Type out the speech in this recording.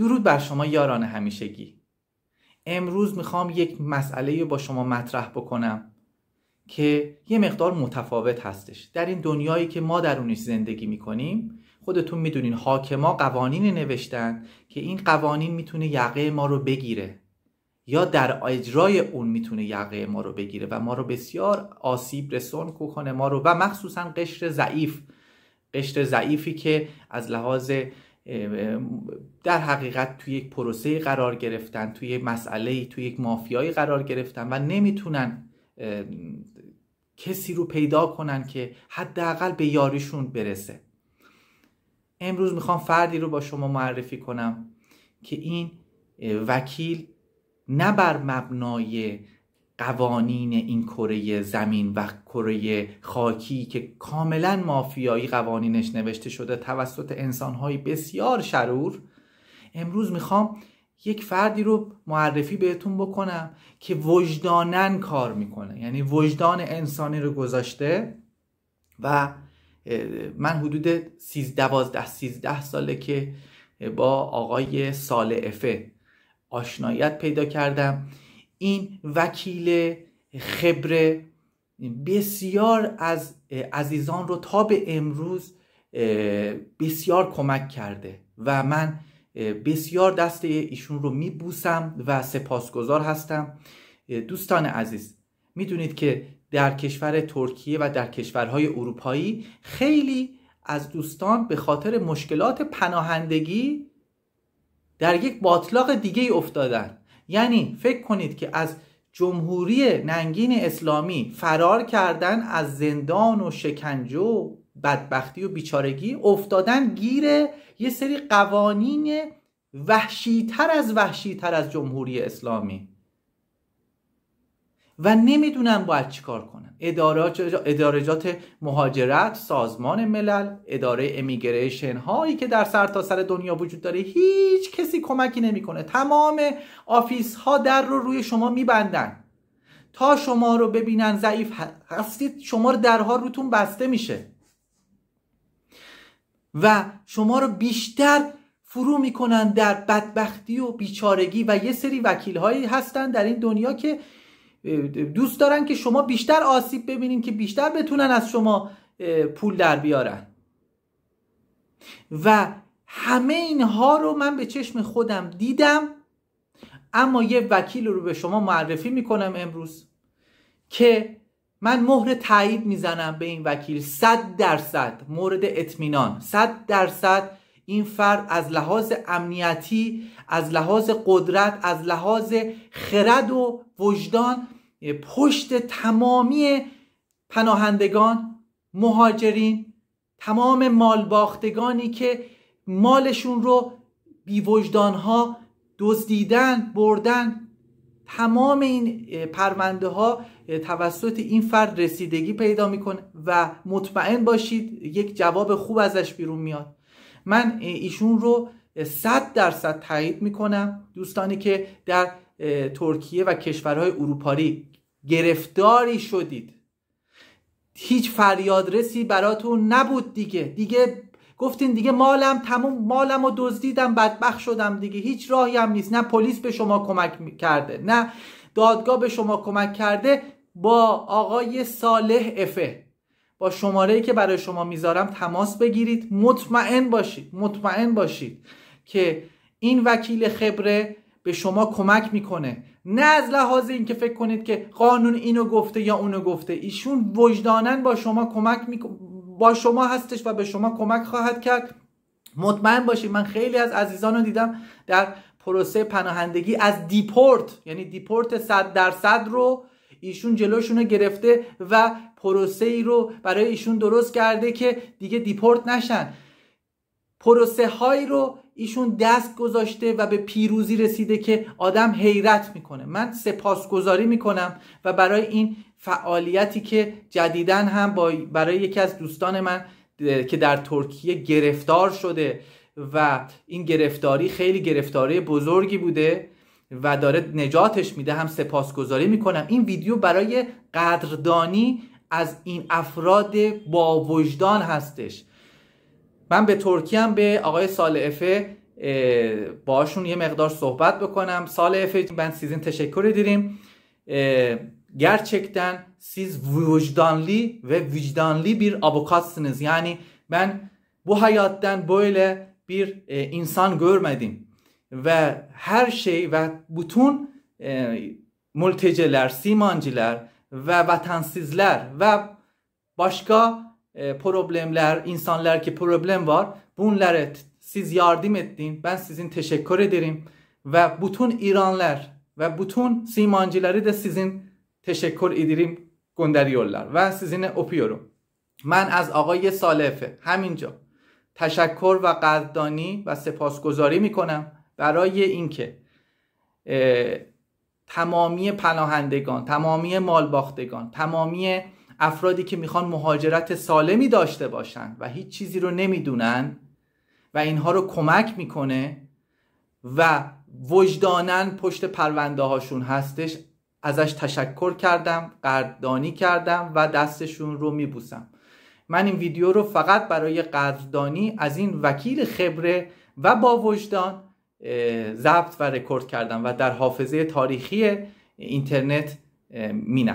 درود بر شما یاران همیشگی امروز میخوام یک مسئله رو با شما مطرح بکنم که یه مقدار متفاوت هستش در این دنیایی که ما در اونش زندگی میکنیم خودتون میدونین حاکما قوانین نوشتن که این قوانین میتونه یقه ما رو بگیره یا در اجرای اون میتونه یقه ما رو بگیره و ما رو بسیار آسیب رسون کنه ما رو و مخصوصا قشر ضعیف قشر ضعیفی که از لحاظ در حقیقت توی یک پروسه قرار گرفتن توی یک مسئله توی یک مافیایی قرار گرفتن و نمیتونن کسی رو پیدا کنن که حداقل به یاریشون برسه امروز میخوام فردی رو با شما معرفی کنم که این وکیل نه بر مبنای قوانین این کره زمین و کره خاکی که کاملا مافیایی قوانینش نوشته شده توسط انسانهای بسیار شرور امروز میخوام یک فردی رو معرفی بهتون بکنم که وجدانن کار میکنه یعنی وجدان انسانی رو گذاشته و من حدود 13 12 13 ساله که با آقای سال افه آشنایت پیدا کردم این وکیل خبره بسیار از عزیزان رو تا به امروز بسیار کمک کرده و من بسیار دست ایشون رو میبوسم و سپاسگزار هستم دوستان عزیز میدونید که در کشور ترکیه و در کشورهای اروپایی خیلی از دوستان به خاطر مشکلات پناهندگی در یک باطلاق دیگه افتادن یعنی فکر کنید که از جمهوری ننگین اسلامی فرار کردن از زندان و شکنجه و بدبختی و بیچارگی افتادن گیر یه سری قوانین وحشیتر از وحشیتر از جمهوری اسلامی و نمیدونم باید کار کنن ادارجات مهاجرت سازمان ملل اداره امیگریشن هایی که در سرتاسر سر دنیا وجود داره هیچ کسی کمکی نمیکنه تمام آفیس ها در رو روی شما میبندن تا شما رو ببینن ضعیف هستید شما رو درها روتون بسته میشه و شما رو بیشتر فرو میکنن در بدبختی و بیچارگی و یه سری وکیل هایی هستن در این دنیا که دوست دارن که شما بیشتر آسیب ببینین که بیشتر بتونن از شما پول در بیارن و همه اینها رو من به چشم خودم دیدم اما یه وکیل رو به شما معرفی میکنم امروز که من مهر تایید میزنم به این وکیل صد درصد مورد اطمینان صد درصد این فرد از لحاظ امنیتی از لحاظ قدرت از لحاظ خرد و وجدان پشت تمامی پناهندگان مهاجرین تمام مال باختگانی که مالشون رو بی ها دزدیدن بردن تمام این پرونده ها توسط این فرد رسیدگی پیدا میکنه و مطمئن باشید یک جواب خوب ازش بیرون میاد من ایشون رو صد درصد تایید میکنم دوستانی که در ترکیه و کشورهای اروپایی گرفتاری شدید هیچ فریادرسی براتون نبود دیگه دیگه گفتین دیگه مالم تموم مالم و دزدیدم بدبخ شدم دیگه هیچ راهی هم نیست نه پلیس به شما کمک کرده نه دادگاه به شما کمک کرده با آقای صالح افه با شماره که برای شما میذارم تماس بگیرید مطمئن باشید مطمئن باشید که این وکیل خبره به شما کمک میکنه نه از لحاظ اینکه فکر کنید که قانون اینو گفته یا اونو گفته ایشون وجدانن با شما کمک می... با شما هستش و به شما کمک خواهد کرد مطمئن باشید من خیلی از عزیزان رو دیدم در پروسه پناهندگی از دیپورت یعنی دیپورت صد درصد رو ایشون جلوشون رو گرفته و پروسه ای رو برای ایشون درست کرده که دیگه دیپورت نشن پروسه هایی رو ایشون دست گذاشته و به پیروزی رسیده که آدم حیرت میکنه من سپاسگزاری میکنم و برای این فعالیتی که جدیدن هم برای یکی از دوستان من که در ترکیه گرفتار شده و این گرفتاری خیلی گرفتاری بزرگی بوده و داره نجاتش میده هم سپاسگزاری میکنم این ویدیو برای قدردانی از این افراد با وجدان هستش من به ترکیه هم به آقای افه باشون یه مقدار صحبت بکنم افه من سیزین تشکر دیریم سیز siz و ve vicdanlı bir avukatsınız. یعنی من bu حیاتتن böyle بیر انسان گرمدیم و هر شی و بوتون ملتجلر سیمانجلر و وطنسیزلر و باشگاه پروبلملر انسانلر که پروبلم وار بونلر سیز یاردیم اتدین بن سیزین تشکر دیریم و بوتون ایرانلر و بوتون سیمانجلری ده سیزین تشکر ایدیریم گندریولر و سیزین اپیورو من از آقای سالفه همینجا تشکر و قدردانی و سپاسگزاری میکنم برای اینکه تمامی پناهندگان تمامی مالباختگان تمامی افرادی که میخوان مهاجرت سالمی داشته باشند و هیچ چیزی رو نمیدونن و اینها رو کمک میکنه و وجدانن پشت پرونده هاشون هستش ازش تشکر کردم قدردانی کردم و دستشون رو میبوسم من این ویدیو رو فقط برای قدردانی از این وکیل خبره و با وجدان ضبط و رکورد کردن و در حافظه تاریخی اینترنت می